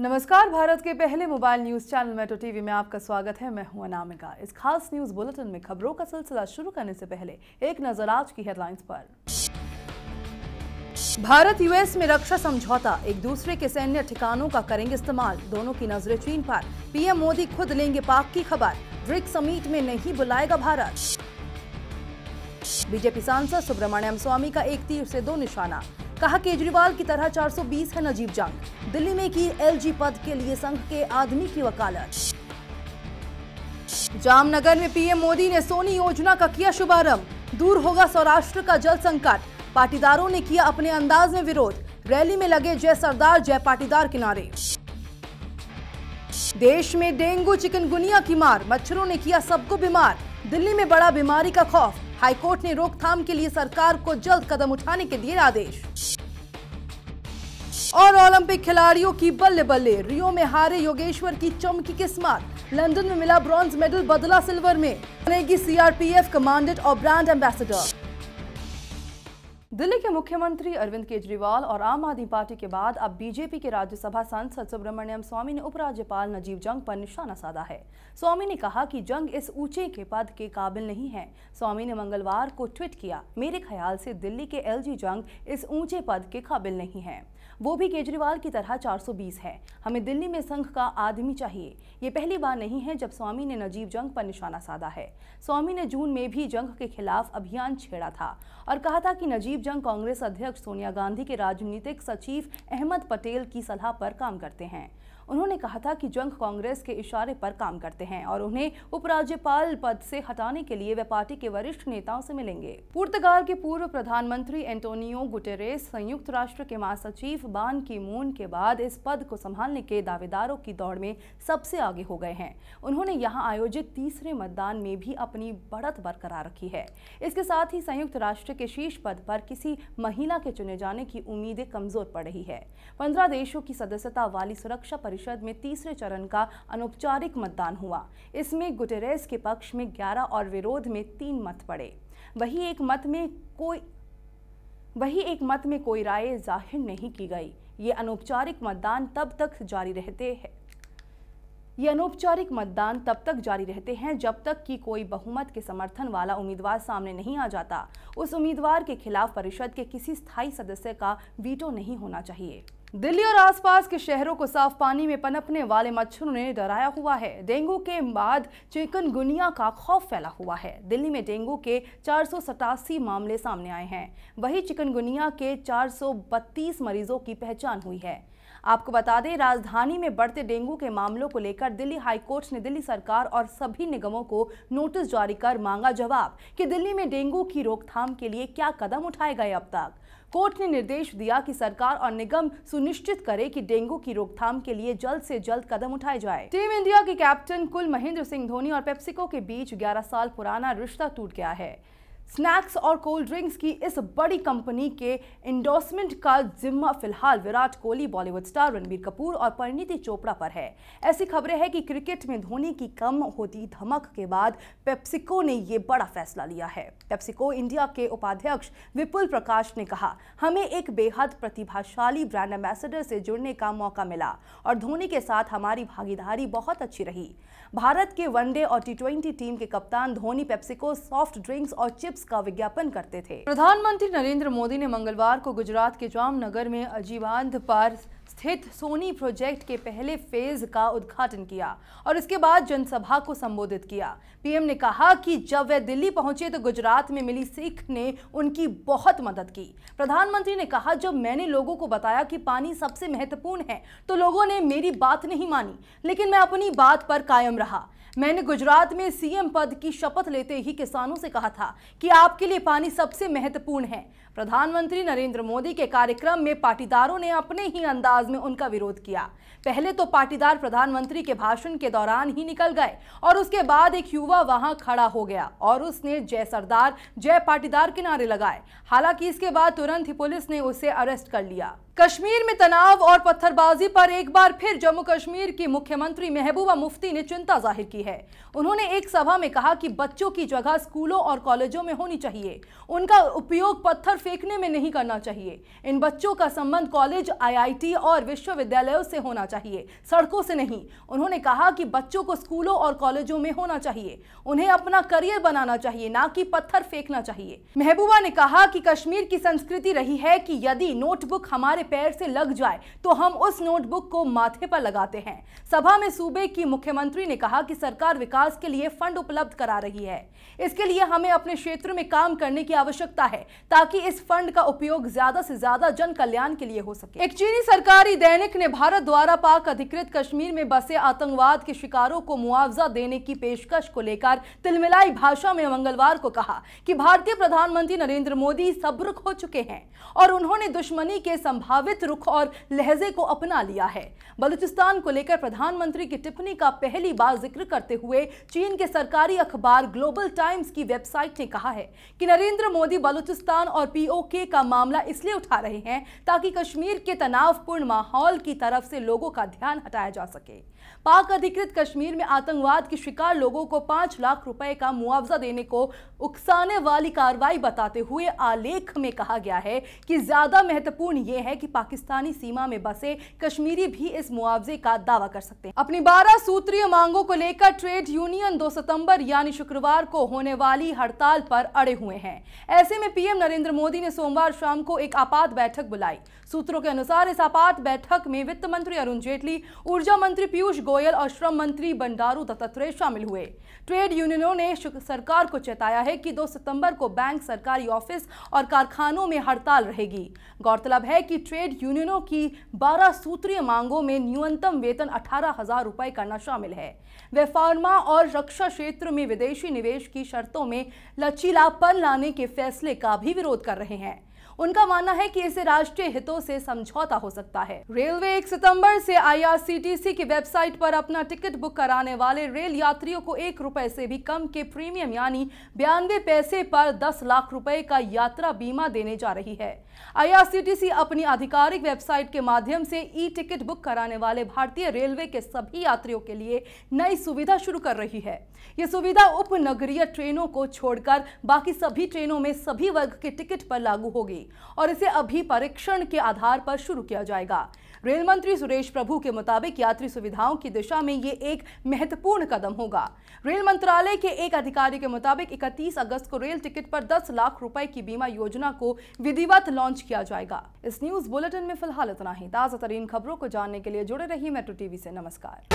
नमस्कार भारत के पहले mobile news channel Metro TV में आपका स्वागत है मैं हूं अनामिका इस खास न्यूज बुलेटिन में खबरों का सिलसिला शुरू करने से पहले एक नजर आज की हेडलाइंस पर भारत यूएस में रक्षा समझौता एक दूसरे के सैन्य ठिकानों का करेंगे इस्तेमाल दोनों की नजरें चीन पर पीएम मोदी खुद लेंगे पाक की खबर ब्रिक्स समीट में नहीं बुलाएगा भारत बीजेपी सांसद सुब्रमण्यम स्वामी का एक तीर से दो निशाना कहा केजरीवाल की तरह 420 है नजीब जंग दिल्ली में की एलजी पद के लिए संघ के आदमी की वकालत जामनगर में पीएम मोदी ने सोनी योजना का किया शुभारंभ दूर होगा सौराष्ट्र का जल संकट पाटीदारों ने किया अपने अंदाज में विरोध रैली में लगे जय सरदार जय पाटीदार किनारे देश में डेंगू चिकनगुनिया की मार मच्छरों ने किया सबको बीमार दिल्ली में बड़ा बीमारी का खौफ हाईकोर्ट ने रोकथाम के लिए सरकार को जल्द कदम उठाने के दिए आदेश और ओलंपिक खिलाड़ियों की बल्ले बल्ले रियो में हारे योगेश्वर की चमकी किस्मत लंदन में मिला ब्रॉन्ज मेडल बदला सिल्वर में बनेगी सीआरपीएफ कमांडेंट और ब्रांड एम्बेसडर दिल्ली के मुख्यमंत्री अरविंद केजरीवाल और आम आदमी पार्टी के बाद अब बीजेपी के राज्यसभा सांसद सुब्रमण्यम स्वामी ने उपराज्यपाल नजीब जंग पर निशाना साधा है स्वामी ने कहा कि जंग इस ऊंचे के पद के काबिल नहीं है स्वामी ने मंगलवार को ट्वीट किया मेरे ख्याल से दिल्ली के एलजी जंग इस ऊंचे पद के काबिल नहीं है वो भी केजरीवाल की तरह चार है हमें दिल्ली में संघ का आदमी चाहिए ये पहली बार नहीं है जब स्वामी ने नजीब जंग पर निशाना साधा है स्वामी ने जून में भी जंग के खिलाफ अभियान छेड़ा था और कहा था कि नजीब जंग कांग्रेस अध्यक्ष सोनिया गांधी के राजनीतिक सचिव अहमद पटेल की सलाह पर काम करते हैं उन्होंने कहा था कि जंग कांग्रेस के इशारे पर काम करते हैं और उन्हें उपराज्यपाल पद से हटाने के लिए वे पार्टी के वरिष्ठ नेताओं से मिलेंगे पुर्तगाल के पूर्व प्रधानमंत्री एंटोनियो गुटेरेस संयुक्त राष्ट्र के महासचिव बान की मून के बाद इस पद को संभालने के दावेदारों की दौड़ में सबसे आगे हो गए हैं उन्होंने यहाँ आयोजित तीसरे मतदान में भी अपनी बढ़त बरकरार रखी है इसके साथ ही संयुक्त राष्ट्र के शीर्ष पद पर किसी महिला के चुने जाने की उम्मीदें कमजोर पड़ रही है पंद्रह देशों की सदस्यता वाली सुरक्षा परिषद में तीसरे चरण का अनौपचारिक मतदान हुआ इसमें गुटेरेस के पक्ष में 11 और विरोध में तीन मत पड़े वही एक मत में कोई वही एक मत में कोई राय जाहिर नहीं की गई ये अनौपचारिक मतदान तब तक जारी रहते हैं ये अनौपचारिक मतदान तब तक जारी रहते हैं जब तक कि कोई बहुमत के समर्थन वाला उम्मीदवार सामने नहीं आ जाता उस उम्मीदवार के खिलाफ परिषद के किसी स्थायी सदस्य का वीटो नहीं होना चाहिए दिल्ली और आसपास के शहरों को साफ पानी में पनपने वाले मच्छरों ने डराया हुआ है डेंगू के बाद चिकनगुनिया का खौफ फैला हुआ है दिल्ली में डेंगू के चार मामले सामने आए हैं वही चिकनगुनिया के चार मरीजों की पहचान हुई है आपको बता दें राजधानी में बढ़ते डेंगू के मामलों को लेकर दिल्ली हाईकोर्ट ने दिल्ली सरकार और सभी निगमों को नोटिस जारी कर मांगा जवाब कि दिल्ली में डेंगू की रोकथाम के लिए क्या कदम उठाए गए अब तक कोर्ट ने निर्देश दिया कि सरकार और निगम सुनिश्चित करे कि डेंगू की रोकथाम के लिए जल्द से जल्द कदम उठाए जाए टीम इंडिया के कैप्टन कुल महेंद्र सिंह धोनी और पेप्सिको के बीच 11 साल पुराना रिश्ता टूट गया है स्नैक्स और कोल्ड ड्रिंक्स की इस बड़ी कंपनी के इंडोसमेंट का जिम्मा फिलहाल विराट कोहली बॉलीवुड स्टार रणबीर कपूर और परिणीति चोपड़ा पर है ऐसी खबरें हैं कि क्रिकेट में धोनी की कम होती धमक के बाद पेप्सिको ने यह बड़ा फैसला लिया है पेप्सिको इंडिया के उपाध्यक्ष विपुल प्रकाश ने कहा हमें एक बेहद प्रतिभाशाली ब्रांड एम्बेसडर से जुड़ने का मौका मिला और धोनी के साथ हमारी भागीदारी बहुत अच्छी रही भारत के वनडे और टी टीम के कप्तान धोनी पेप्सिको सॉफ्ट ड्रिंक्स और चिप्स क्रीम्स का विज्ञापन करते थे प्रधानमंत्री नरेंद्र मोदी ने मंगलवार को गुजरात के जामनगर में अजीबांध पार स्थित सोनी प्रोजेक्ट के पहले फेज का उद्घाटन किया और इसके बाद जनसभा को संबोधित किया पीएम ने कहा कि जब वे दिल्ली पहुंचे तो गुजरात में मिली सिख ने उनकी बहुत मदद की प्रधानमंत्री ने कहा जब मैंने लोगों को बताया कि पानी सबसे महत्वपूर्ण है तो लोगों ने मेरी बात नहीं मानी लेकिन मैं अपनी बात पर कायम रहा मैंने गुजरात में सीएम पद की शपथ लेते ही किसानों से कहा था कि आपके लिए पानी सबसे महत्वपूर्ण है प्रधानमंत्री नरेंद्र मोदी के कार्यक्रम में पाटीदारों ने अपने ही अंदाज आवाज में उनका विरोध किया पहले तो पाटीदार प्रधानमंत्री के भाषण के दौरान ही निकल गए और उसके बाद एक युवा वहां खड़ा हो गया और उसने जय सरदार जय पाटीदार के नारे लगाए हालांकि इसके बाद तुरंत ही पुलिस ने उसे अरेस्ट कर लिया कश्मीर में तनाव और पत्थरबाजी पर एक बार फिर जम्मू कश्मीर की मुख्यमंत्री महबूबा मुफ्ती ने चिंता जाहिर की है उन्होंने एक सभा में कहा कि बच्चों की जगह स्कूलों और कॉलेजों में होनी चाहिए उनका उपयोग पत्थर फेंकने में नहीं करना चाहिए इन बच्चों का संबंध कॉलेज आईआईटी और विश्वविद्यालयों से होना चाहिए सड़कों से नहीं उन्होंने कहा कि बच्चों को स्कूलों और कॉलेजों में होना चाहिए उन्हें अपना करियर बनाना चाहिए ना कि पत्थर फेंकना चाहिए महबूबा ने कहा कि कश्मीर की संस्कृति रही है कि यदि नोटबुक हमारे हमारे पैर से लग जाए तो हम उस नोटबुक को माथे पर लगाते हैं सभा में सूबे की मुख्यमंत्री ने कहा कि सरकार विकास के लिए फंड उपलब्ध करा रही है इसके लिए हमें अपने क्षेत्र में काम करने की आवश्यकता है ताकि इस फंड का उपयोग ज्यादा से ज्यादा जन कल्याण के लिए हो सके एक चीनी सरकारी दैनिक ने भारत द्वारा पाक अधिकृत कश्मीर में बसे आतंकवाद के शिकारों को मुआवजा देने की पेशकश को लेकर तिलमिलाई भाषा में मंगलवार को कहा कि भारतीय प्रधानमंत्री नरेंद्र मोदी सब्रुक हो चुके हैं और उन्होंने दुश्मनी के संभाव भावित रुख और लहजे को अपना लिया है बलूचिस्तान को लेकर प्रधानमंत्री की टिप्पणी का पहली बार जिक्र करते हुए चीन के सरकारी अखबार ग्लोबल टाइम्स की वेबसाइट ने कहा है कि नरेंद्र मोदी बलूचिस्तान और पीओके का मामला इसलिए उठा रहे हैं ताकि कश्मीर के तनावपूर्ण माहौल की तरफ से लोगों का ध्यान हटाया जा सके पाक अधिकृत कश्मीर में आतंकवाद के शिकार लोगों को पांच लाख रुपए का मुआवजा देने को उकसाने वाली कार्रवाई बताते हुए आलेख में कहा गया है कि ज्यादा महत्वपूर्ण यह है कि पाकिस्तानी सीमा में बसे कश्मीरी भी इस मुआवजे का दावा कर सकते हैं अपनी बारह सूत्रीय मांगों को लेकर ट्रेड यूनियन 2 सितंबर यानी शुक्रवार को होने वाली हड़ताल पर अड़े हुए हैं ऐसे में पीएम नरेंद्र मोदी ने सोमवार शाम को एक आपात बैठक बुलाई सूत्रों के अनुसार इस आपात बैठक में वित्त मंत्री अरुण जेटली ऊर्जा मंत्री पीयूष गोयल और श्रम मंत्री बंडारू दत्तात्रेय शामिल हुए ट्रेड यूनियनों ने सरकार को चेताया है कि 2 सितंबर को बैंक सरकारी ऑफिस और कारखानों में हड़ताल रहेगी गौरतलब है कि ट्रेड यूनियनों की 12 सूत्रीय मांगों में न्यूनतम वेतन अठारह हजार रुपए करना शामिल है वे फार्मा और रक्षा क्षेत्र में विदेशी निवेश की शर्तों में लचीलापन लाने के फैसले का भी विरोध कर रहे हैं उनका मानना है कि इसे राष्ट्रीय हितों से समझौता हो सकता है रेलवे एक सितम्बर से आईआरसीटीसी की वेबसाइट पर अपना टिकट बुक कराने वाले रेल यात्रियों को एक रुपए से भी कम के प्रीमियम यानी बयानवे पैसे पर दस लाख रुपए का यात्रा बीमा देने जा रही है आई अपनी आधिकारिक वेबसाइट के माध्यम से ई टिकट बुक कराने वाले भारतीय रेलवे के सभी यात्रियों के लिए नई सुविधा शुरू कर रही है ये सुविधा उपनगरीय ट्रेनों को छोड़कर बाकी सभी ट्रेनों में सभी वर्ग के टिकट पर लागू होगी और इसे अभी परीक्षण के आधार पर शुरू किया जाएगा रेल मंत्री सुरेश प्रभु के मुताबिक यात्री सुविधाओं की दिशा में ये एक महत्वपूर्ण कदम होगा रेल मंत्रालय के एक अधिकारी के मुताबिक 31 अगस्त को रेल टिकट पर 10 लाख रुपए की बीमा योजना को विधिवत लॉन्च किया जाएगा इस न्यूज बुलेटिन में फिलहाल इतना ही ताजा तरीन खबरों को जानने के लिए जुड़े रही मेट्रो टीवी ऐसी नमस्कार